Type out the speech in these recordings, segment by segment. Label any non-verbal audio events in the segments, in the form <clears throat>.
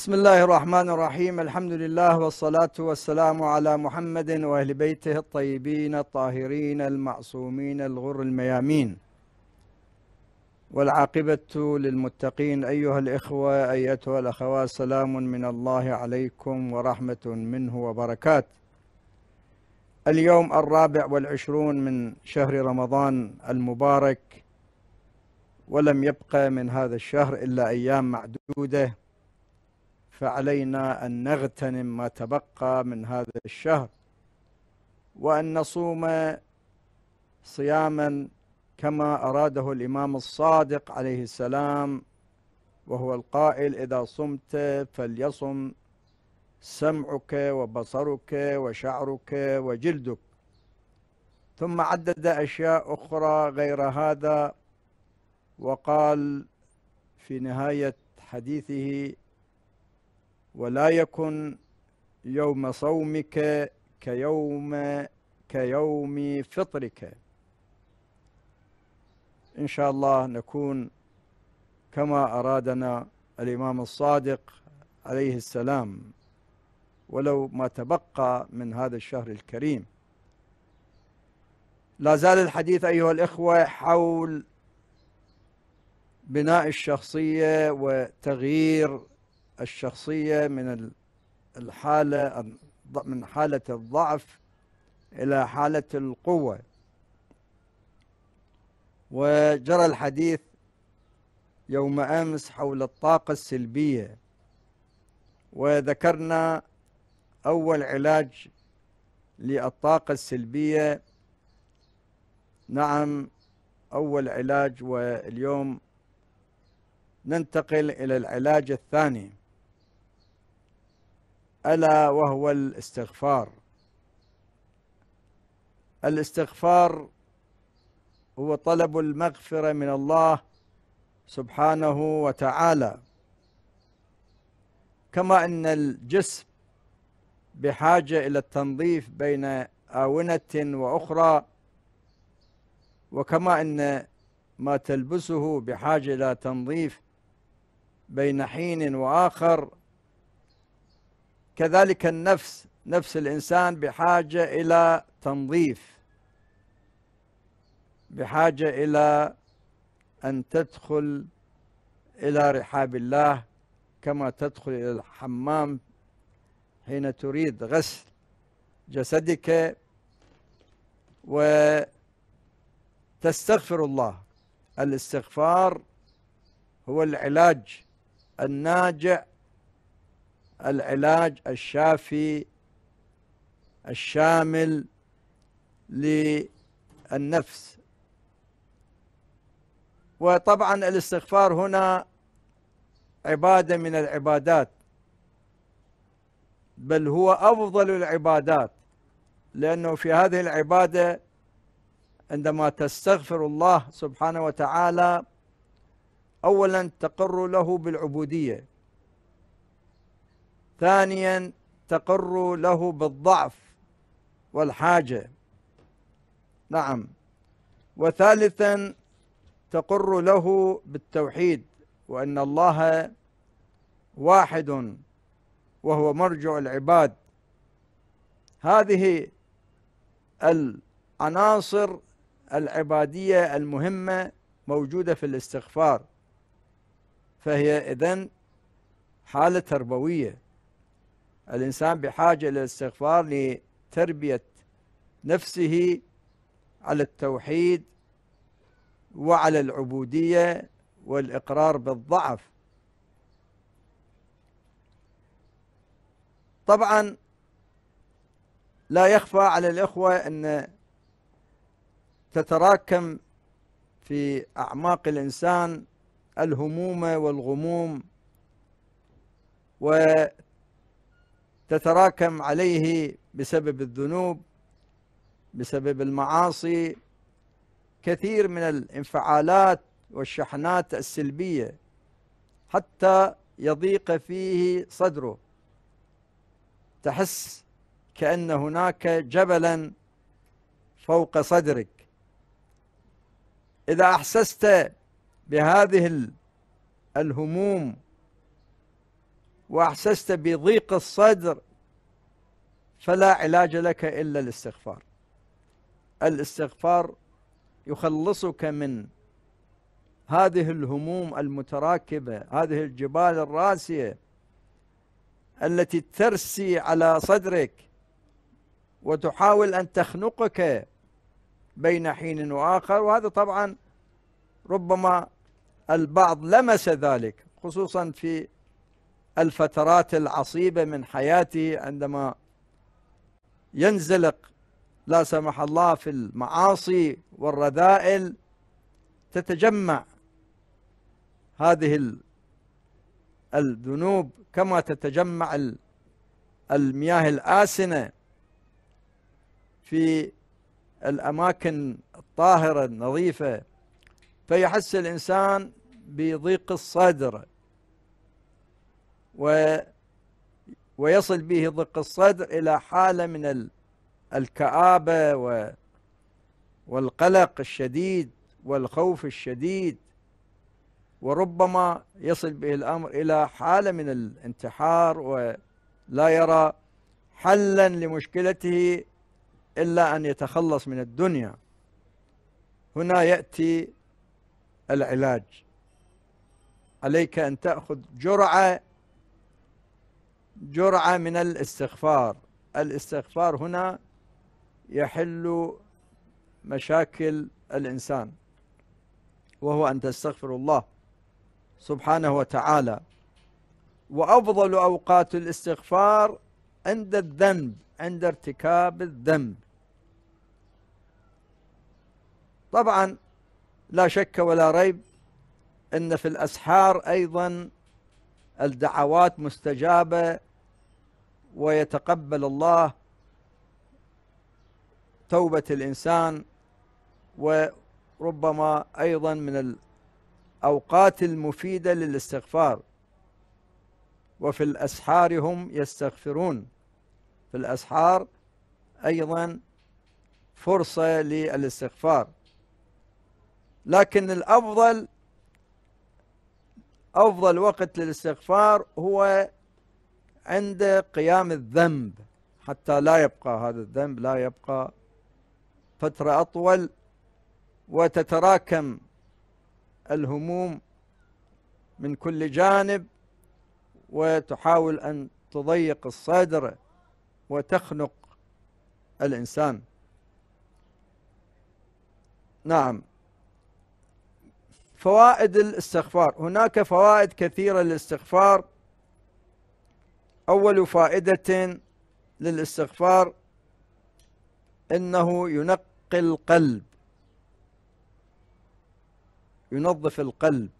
بسم الله الرحمن الرحيم الحمد لله والصلاة والسلام على محمد وأهل بيته الطيبين الطاهرين المعصومين الغر الميامين والعاقبة للمتقين أيها الإخوة أيتها الأخوات سلام من الله عليكم ورحمة منه وبركات اليوم الرابع والعشرون من شهر رمضان المبارك ولم يبقى من هذا الشهر إلا أيام معدودة فعلينا أن نغتنم ما تبقى من هذا الشهر وأن نصوم صياما كما أراده الإمام الصادق عليه السلام وهو القائل إذا صمت فليصم سمعك وبصرك وشعرك وجلدك ثم عدد أشياء أخرى غير هذا وقال في نهاية حديثه ولا يكن يوم صومك كيوم كيوم فطرك إن شاء الله نكون كما أرادنا الإمام الصادق عليه السلام ولو ما تبقى من هذا الشهر الكريم لا زال الحديث أيها الإخوة حول بناء الشخصية وتغيير الشخصية من الحالة من حالة الضعف إلى حالة القوة وجرى الحديث يوم أمس حول الطاقة السلبية وذكرنا أول علاج للطاقة السلبية نعم أول علاج واليوم ننتقل إلى العلاج الثاني الا وهو الاستغفار الاستغفار هو طلب المغفره من الله سبحانه وتعالى كما ان الجسم بحاجه الى التنظيف بين اونه واخرى وكما ان ما تلبسه بحاجه الى تنظيف بين حين واخر كذلك النفس نفس الإنسان بحاجة إلى تنظيف بحاجة إلى أن تدخل إلى رحاب الله كما تدخل إلى الحمام حين تريد غسل جسدك وتستغفر الله الاستغفار هو العلاج الناجع العلاج الشافي الشامل للنفس وطبعا الاستغفار هنا عباده من العبادات بل هو افضل العبادات لانه في هذه العباده عندما تستغفر الله سبحانه وتعالى اولا تقر له بالعبوديه ثانيا تقر له بالضعف والحاجة نعم وثالثا تقر له بالتوحيد وأن الله واحد وهو مرجع العباد هذه العناصر العبادية المهمة موجودة في الاستغفار فهي إذن حالة تربوية الإنسان بحاجة إلى الاستغفار لتربية نفسه على التوحيد وعلى العبودية والإقرار بالضعف طبعا لا يخفى على الإخوة أن تتراكم في أعماق الإنسان الهموم والغموم و تتراكم عليه بسبب الذنوب بسبب المعاصي كثير من الانفعالات والشحنات السلبيه حتى يضيق فيه صدره تحس كان هناك جبلا فوق صدرك اذا احسست بهذه الهموم وأحسست بضيق الصدر فلا علاج لك إلا الاستغفار الاستغفار يخلصك من هذه الهموم المتراكبة هذه الجبال الراسية التي ترسي على صدرك وتحاول أن تخنقك بين حين وآخر وهذا طبعا ربما البعض لمس ذلك خصوصا في الفترات العصيبة من حياته عندما ينزلق لا سمح الله في المعاصي والرذائل تتجمع هذه الذنوب كما تتجمع المياه الآسنة في الأماكن الطاهرة النظيفة فيحس الإنسان بضيق الصدر و ويصل به ضق الصدر إلى حالة من الكآبة و والقلق الشديد والخوف الشديد وربما يصل به الأمر إلى حالة من الانتحار ولا يرى حلا لمشكلته إلا أن يتخلص من الدنيا هنا يأتي العلاج عليك أن تأخذ جرعة جرعة من الاستغفار الاستغفار هنا يحل مشاكل الإنسان وهو أن تستغفر الله سبحانه وتعالى وأفضل أوقات الاستغفار عند الذنب عند ارتكاب الذنب طبعا لا شك ولا ريب أن في الأسحار أيضا الدعوات مستجابة ويتقبل الله توبة الإنسان وربما أيضا من الأوقات المفيدة للاستغفار وفي الأسحار هم يستغفرون في الأسحار أيضا فرصة للاستغفار لكن الأفضل أفضل وقت للاستغفار هو عند قيام الذنب حتى لا يبقى هذا الذنب لا يبقى فترة أطول وتتراكم الهموم من كل جانب وتحاول أن تضيق الصدر وتخنق الإنسان نعم فوائد الاستغفار هناك فوائد كثيرة للاستغفار أول فائدة للاستغفار إنه ينقي القلب ينظف القلب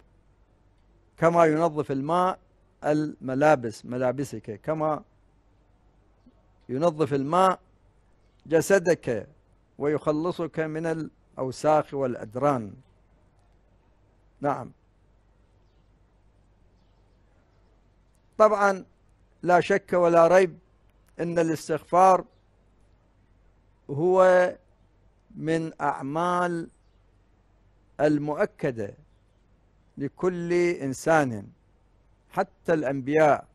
كما ينظف الماء الملابس ملابسك كما ينظف الماء جسدك ويخلصك من الأوساخ والأدران نعم طبعا لا شك ولا ريب ان الاستغفار هو من اعمال المؤكده لكل انسان حتى الانبياء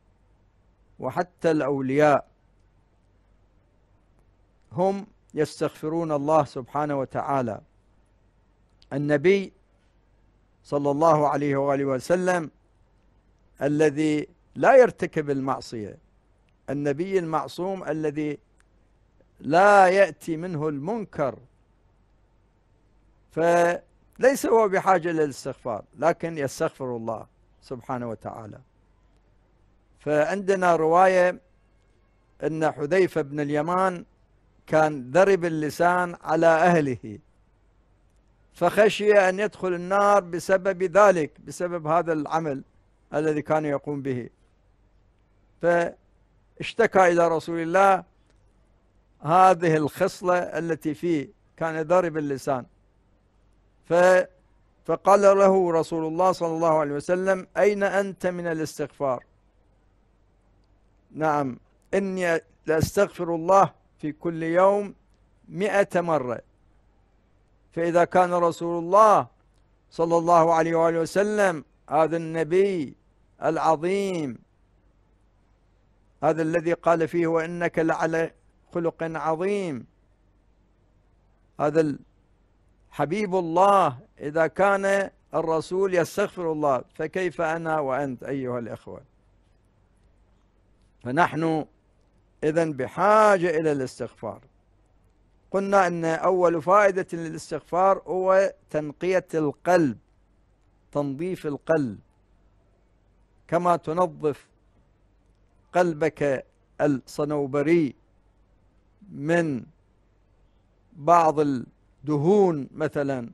وحتى الاولياء هم يستغفرون الله سبحانه وتعالى النبي صلى الله عليه واله وسلم الذي لا يرتكب المعصية النبي المعصوم الذي لا يأتي منه المنكر فليس هو بحاجة للاستغفار لكن يستغفر الله سبحانه وتعالى فعندنا رواية أن حذيفة بن اليمان كان ذرب اللسان على أهله فخشي أن يدخل النار بسبب ذلك بسبب هذا العمل الذي كان يقوم به فاشتكى إلى رسول الله هذه الخصلة التي فيه كان ضارب اللسان ف فقال له رسول الله صلى الله عليه وسلم أين أنت من الاستغفار نعم إني لأستغفر الله في كل يوم مئة مرة فإذا كان رسول الله صلى الله عليه وآله وسلم هذا النبي العظيم هذا الذي قال فيه وإنك لعلى خلق عظيم هذا حبيب الله إذا كان الرسول يستغفر الله فكيف أنا وأنت أيها الإخوة فنحن إذا بحاجة إلى الاستغفار قلنا أن أول فائدة للاستغفار هو تنقية القلب تنظيف القلب كما تنظف قلبك الصنوبري من بعض الدهون مثلا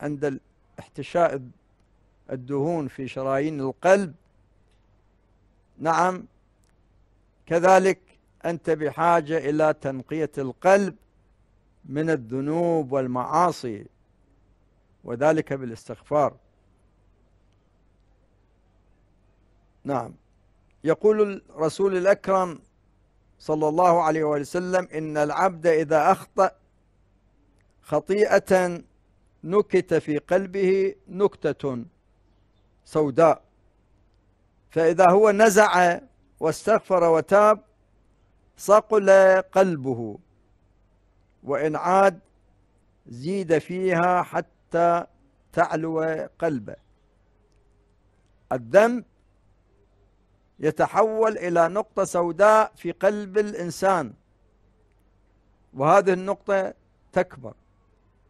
عند احتشاء الدهون في شرايين القلب نعم كذلك أنت بحاجة إلى تنقية القلب من الذنوب والمعاصي وذلك بالاستغفار نعم يقول الرسول الأكرم صلى الله عليه وسلم إن العبد إذا أخطأ خطيئة نكت في قلبه نكتة سوداء فإذا هو نزع واستغفر وتاب صقل قلبه وإن عاد زيد فيها حتى تعلو قلبه الذنب يتحول إلى نقطة سوداء في قلب الإنسان وهذه النقطة تكبر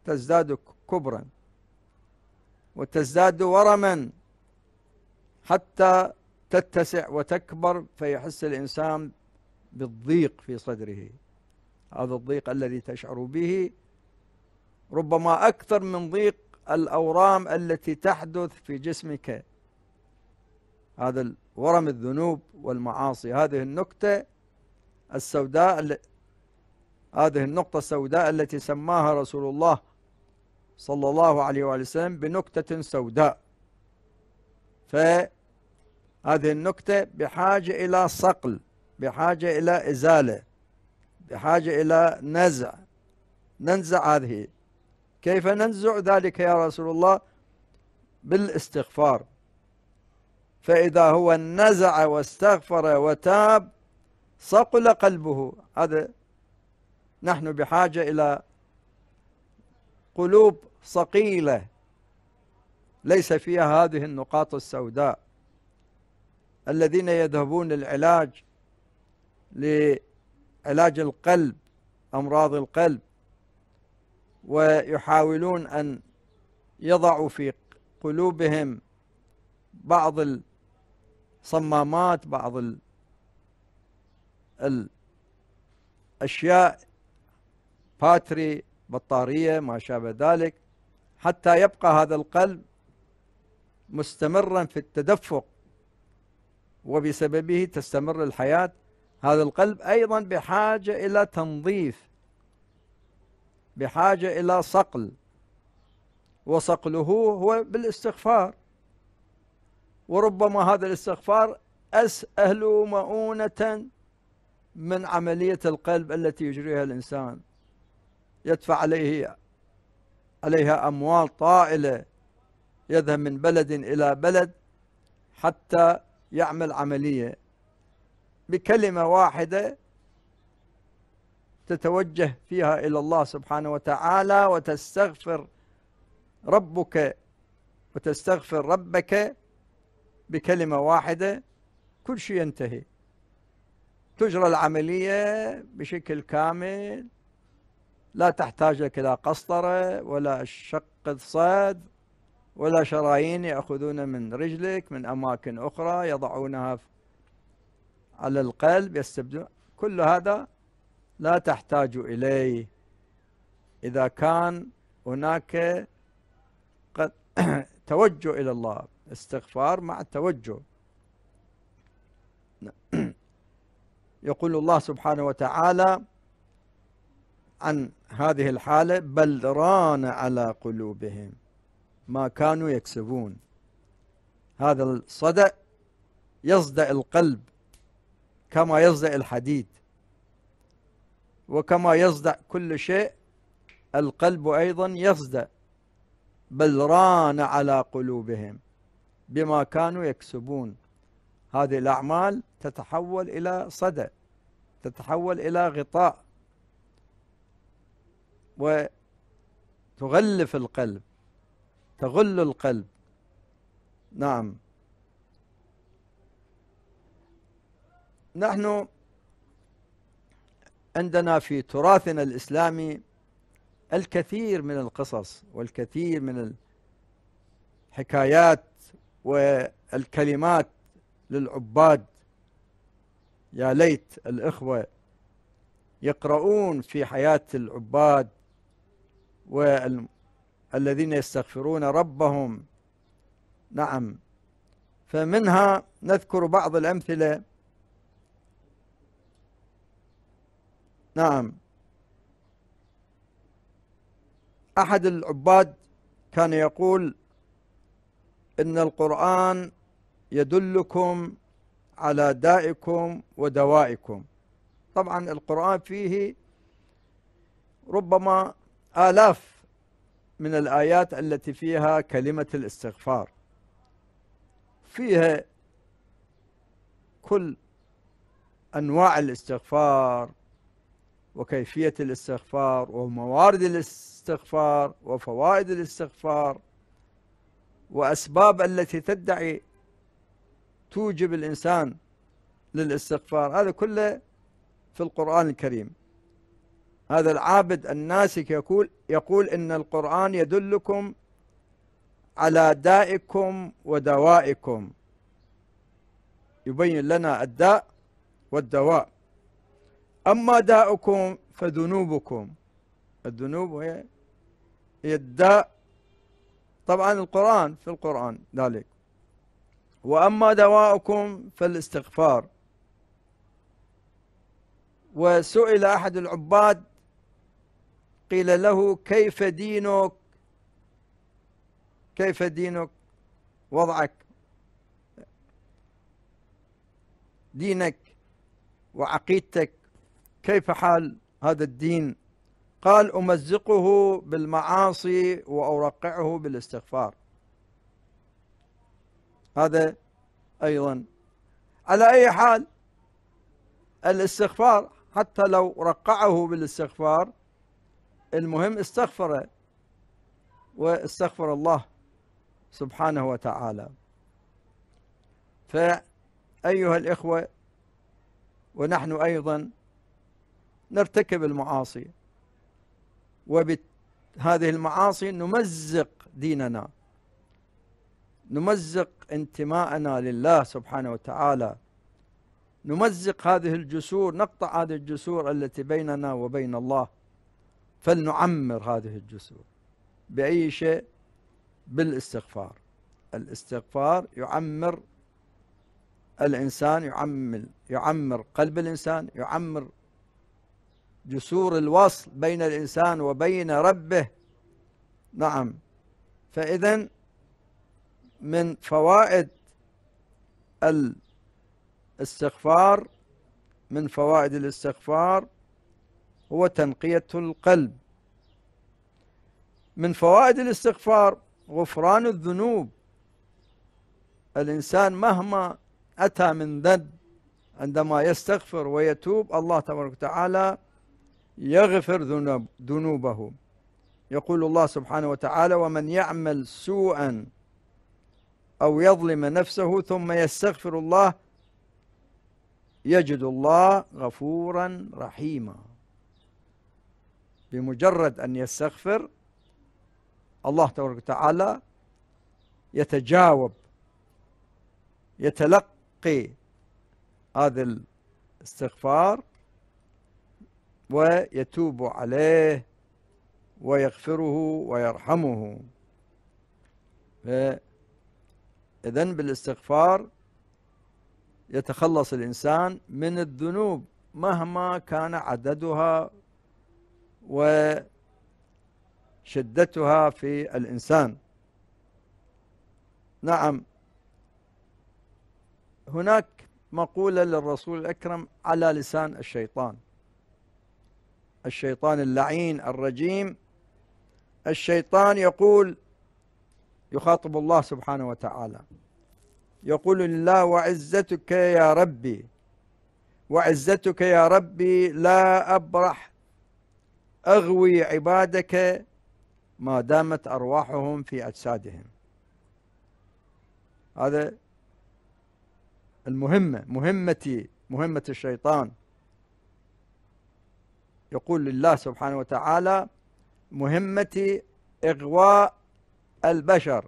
تزداد كبرا وتزداد ورما حتى تتسع وتكبر فيحس الإنسان بالضيق في صدره هذا الضيق الذي تشعر به ربما أكثر من ضيق الأورام التي تحدث في جسمك هذا ورم الذنوب والمعاصي هذه النكتة السوداء هذه النقطة السوداء التي سماها رسول الله صلى الله عليه وآله وسلم بنكتة سوداء فهذه النكتة بحاجة إلى صقل بحاجة إلى إزالة بحاجة إلى نزع ننزع هذه كيف ننزع ذلك يا رسول الله بالاستغفار فإذا هو نزع واستغفر وتاب صقل قلبه هذا نحن بحاجة إلى قلوب صقيلة ليس فيها هذه النقاط السوداء الذين يذهبون للعلاج لعلاج القلب أمراض القلب ويحاولون أن يضعوا في قلوبهم بعض صمامات بعض ال الأشياء باتري بطارية ما شابه ذلك حتى يبقى هذا القلب مستمرا في التدفق وبسببه تستمر الحياة هذا القلب أيضا بحاجة إلى تنظيف بحاجة إلى صقل وصقله هو بالاستغفار وربما هذا الاستغفار أسهل مؤونة من عملية القلب التي يجريها الإنسان يدفع عليه عليها أموال طائلة يذهب من بلد إلى بلد حتى يعمل عملية بكلمة واحدة تتوجه فيها إلى الله سبحانه وتعالى وتستغفر ربك وتستغفر ربك بكلمة واحدة كل شيء ينتهي تجرى العملية بشكل كامل لا تحتاج لك لا قسطرة ولا شق صد ولا شرايين يأخذون من رجلك من أماكن أخرى يضعونها على القلب يستبدلون كل هذا لا تحتاج إليه إذا كان هناك قد <clears throat> توجه إلى الله استغفار مع التوجه <clears throat> يقول الله سبحانه وتعالى عن هذه الحالة بل ران على قلوبهم ما كانوا يكسبون هذا الصدأ يصدأ القلب كما يصدأ الحديد وكما يصدأ كل شيء القلب أيضا يصدأ بل ران على قلوبهم بما كانوا يكسبون هذه الأعمال تتحول إلى صدى تتحول إلى غطاء وتغلف القلب تغل القلب نعم نحن عندنا في تراثنا الإسلامي الكثير من القصص والكثير من الحكايات والكلمات للعباد يا ليت الإخوة يقرؤون في حياة العباد والذين يستغفرون ربهم نعم فمنها نذكر بعض الأمثلة نعم أحد العباد كان يقول إن القرآن يدلكم على دائكم ودوائكم طبعا القرآن فيه ربما آلاف من الآيات التي فيها كلمة الاستغفار فيها كل أنواع الاستغفار وكيفية الاستغفار وموارد الاستغفار وفوائد الاستغفار وأسباب التي تدعي توجب الإنسان للاستغفار هذا كله في القرآن الكريم هذا العابد الناسك يقول يقول إن القرآن يدلكم على دائكم ودوائكم يبين لنا الداء والدواء أما داؤكم فذنوبكم الذنوب هي الداء طبعا القرآن في القرآن ذلك وأما دواؤكم فالاستغفار وسئل أحد العباد قيل له كيف دينك كيف دينك وضعك دينك وعقيدتك كيف حال هذا الدين قال أمزقه بالمعاصي وأرقعه بالاستغفار هذا أيضا على أي حال الاستغفار حتى لو رقعه بالاستغفار المهم استغفره واستغفر الله سبحانه وتعالى فأيها الإخوة ونحن أيضا نرتكب المعاصي وبهذه المعاصي نمزق ديننا نمزق انتماءنا لله سبحانه وتعالى نمزق هذه الجسور نقطع هذه الجسور التي بيننا وبين الله فلنعمر هذه الجسور بأي شيء بالاستغفار الاستغفار يعمر الإنسان يعمل يعمر قلب الإنسان يعمر جسور الوصل بين الإنسان وبين ربه نعم فإذا من فوائد الاستغفار من فوائد الاستغفار هو تنقية القلب من فوائد الاستغفار غفران الذنوب الإنسان مهما أتى من ذنب عندما يستغفر ويتوب الله تبارك وتعالى يغفر ذنوب ذنوبه يقول الله سبحانه وتعالى ومن يعمل سوءا أو يظلم نفسه ثم يستغفر الله يجد الله غفورا رحيما بمجرد أن يستغفر الله تبارك وتعالى يتجاوب يتلقي هذا الاستغفار ويتوب عليه ويغفره ويرحمه إذا بالاستغفار يتخلص الإنسان من الذنوب مهما كان عددها وشدتها في الإنسان نعم هناك مقولة للرسول الأكرم على لسان الشيطان الشيطان اللعين الرجيم الشيطان يقول يخاطب الله سبحانه وتعالى يقول لله وعزتك يا ربي وعزتك يا ربي لا أبرح أغوي عبادك ما دامت أرواحهم في أجسادهم هذا المهمة مهمتي مهمة الشيطان يقول لله سبحانه وتعالى مهمتي إغواء البشر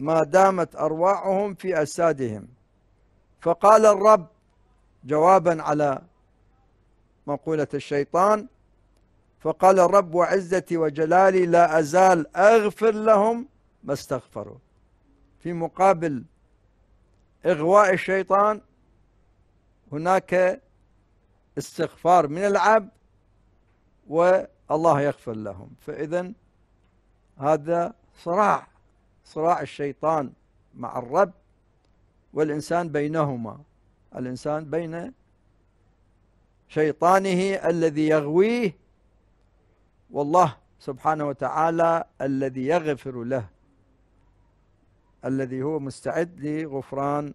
ما دامت أرواحهم في أجسادهم فقال الرب جوابا على مقولة الشيطان فقال الرب وعزتي وجلالي لا أزال أغفر لهم ما استغفروا في مقابل إغواء الشيطان هناك استغفار من العبد والله يغفر لهم فإذا هذا صراع صراع الشيطان مع الرب والإنسان بينهما الإنسان بين شيطانه الذي يغويه والله سبحانه وتعالى الذي يغفر له الذي هو مستعد لغفران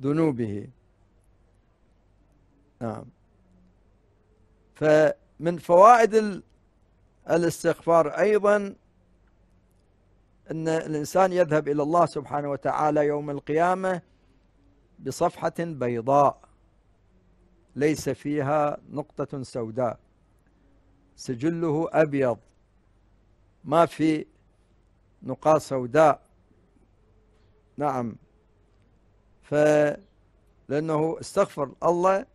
ذنوبه نعم فمن فوائد الاستغفار أيضا أن الإنسان يذهب إلى الله سبحانه وتعالى يوم القيامة بصفحة بيضاء ليس فيها نقطة سوداء سجله أبيض ما في نقاط سوداء نعم ف لانه استغفر الله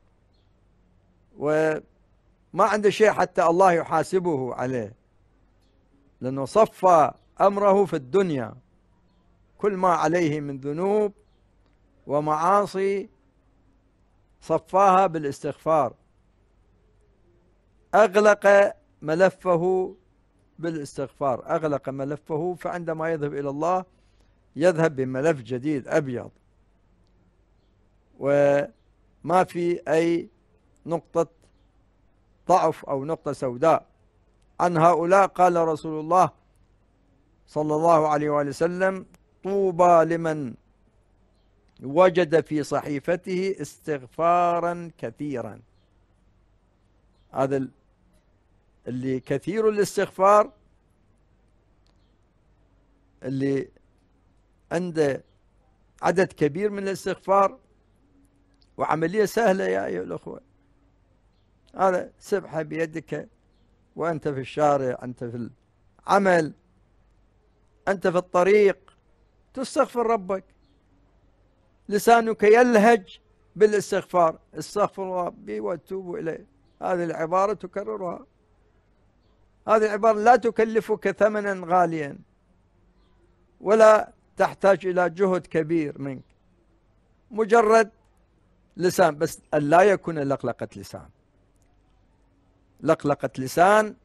وما عنده شيء حتى الله يحاسبه عليه لأنه صفى أمره في الدنيا كل ما عليه من ذنوب ومعاصي صفاها بالاستغفار أغلق ملفه بالاستغفار أغلق ملفه فعندما يذهب إلى الله يذهب بملف جديد أبيض وما في أي نقطة ضعف أو نقطة سوداء عن هؤلاء قال رسول الله صلى الله عليه وآله وسلم طوبى لمن وجد في صحيفته استغفارا كثيرا هذا اللي كثير الاستغفار اللي عنده عدد كبير من الاستغفار وعملية سهلة يا أيها الأخوة هذا سبحة بيدك وأنت في الشارع أنت في العمل أنت في الطريق تستغفر ربك لسانك يلهج بالاستغفار استغفر ربي واتوب إليه هذه العبارة تكررها هذه العبارة لا تكلفك ثمنا غاليا ولا تحتاج إلى جهد كبير منك مجرد لسان بس لا يكون لقلقة لسان لقلقة لسان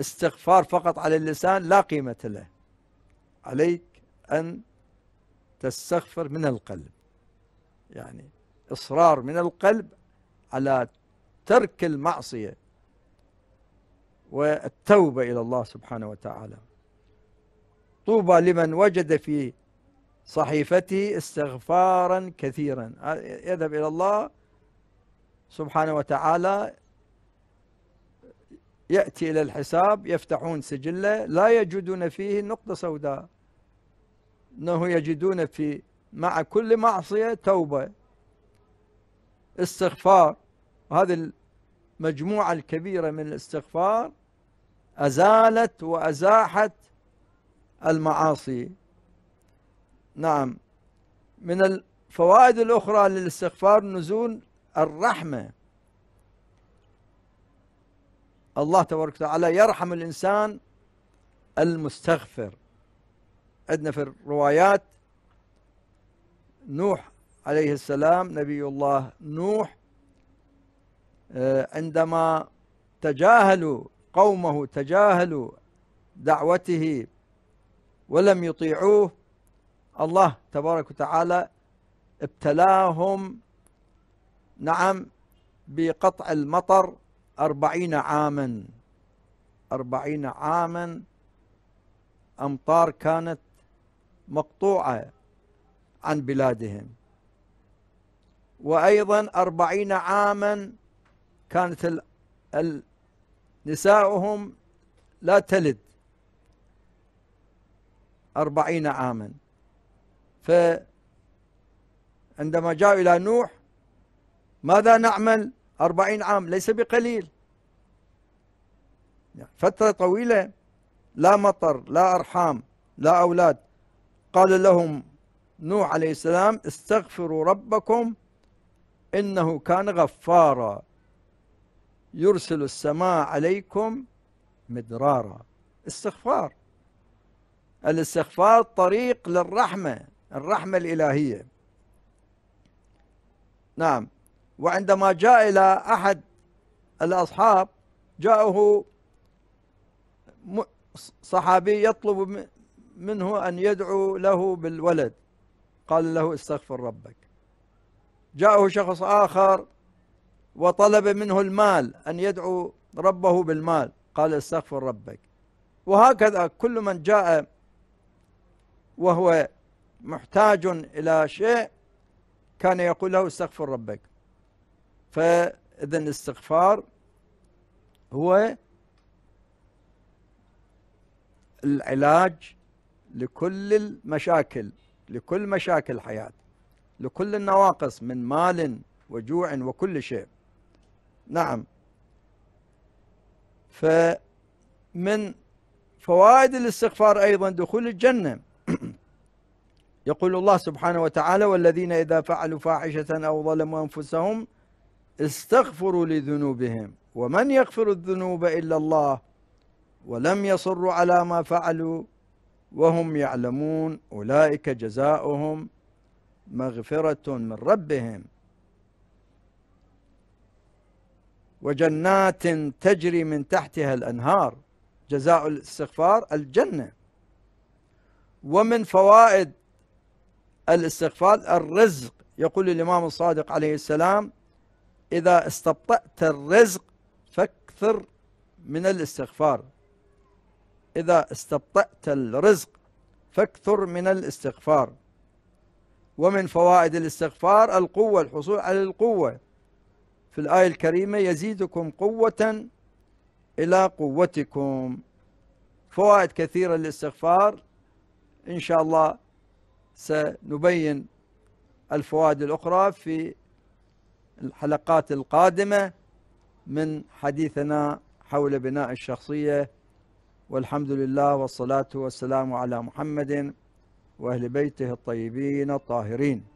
استغفار فقط على اللسان لا قيمة له عليك أن تستغفر من القلب يعني إصرار من القلب على ترك المعصية والتوبة إلى الله سبحانه وتعالى طوبى لمن وجد في صحيفته استغفارا كثيرا يذهب إلى الله سبحانه وتعالى يأتي إلى الحساب يفتحون سجله لا يجدون فيه نقطة سوداء أنه يجدون في مع كل معصية توبة استغفار وهذه المجموعة الكبيرة من الاستغفار أزالت وأزاحت المعاصي نعم من الفوائد الأخرى للاستغفار نزول الرحمة الله تبارك وتعالى يرحم الإنسان المستغفر عندنا في الروايات نوح عليه السلام نبي الله نوح آه، عندما تجاهلوا قومه تجاهلوا دعوته ولم يطيعوه الله تبارك وتعالى ابتلاهم نعم بقطع المطر أربعين عاما أربعين عاما أمطار كانت مقطوعة عن بلادهم وأيضا أربعين عاما كانت ال ال نساؤهم لا تلد أربعين عاما فعندما جاءوا إلى نوح ماذا نعمل أربعين عام ليس بقليل يعني فترة طويلة لا مطر لا أرحام لا أولاد قال لهم نوح عليه السلام استغفروا ربكم إنه كان غفارا يرسل السماء عليكم مدرارا استغفار الاستغفار طريق للرحمة الرحمة الإلهية نعم وعندما جاء إلى أحد الأصحاب جاءه صحابي يطلب منه أن يدعو له بالولد قال له استغفر ربك جاءه شخص آخر وطلب منه المال أن يدعو ربه بالمال قال استغفر ربك وهكذا كل من جاء وهو محتاج إلى شيء كان يقول له استغفر ربك فإذا الاستغفار هو العلاج لكل المشاكل لكل مشاكل الحياة لكل النواقص من مال وجوع وكل شيء نعم فمن فوائد الاستغفار أيضا دخول الجنة <clears throat> يقول الله سبحانه وتعالى والذين إذا فعلوا فاحشة أو ظلموا أنفسهم استغفروا لذنوبهم ومن يغفر الذنوب إلا الله ولم يصروا على ما فعلوا وهم يعلمون أولئك جزاؤهم مغفرة من ربهم وجنات تجري من تحتها الأنهار جزاء الاستغفار الجنة ومن فوائد الاستغفار الرزق يقول الإمام الصادق عليه السلام إذا استبطأت الرزق فاكثر من الاستغفار إذا استبطأت الرزق فاكثر من الاستغفار ومن فوائد الاستغفار القوة الحصول على القوة في الآية الكريمة يزيدكم قوة إلى قوتكم فوائد كثيرة للاستغفار إن شاء الله سنبين الفوائد الأخرى في الحلقات القادمة من حديثنا حول بناء الشخصية والحمد لله والصلاة والسلام على محمد وأهل بيته الطيبين الطاهرين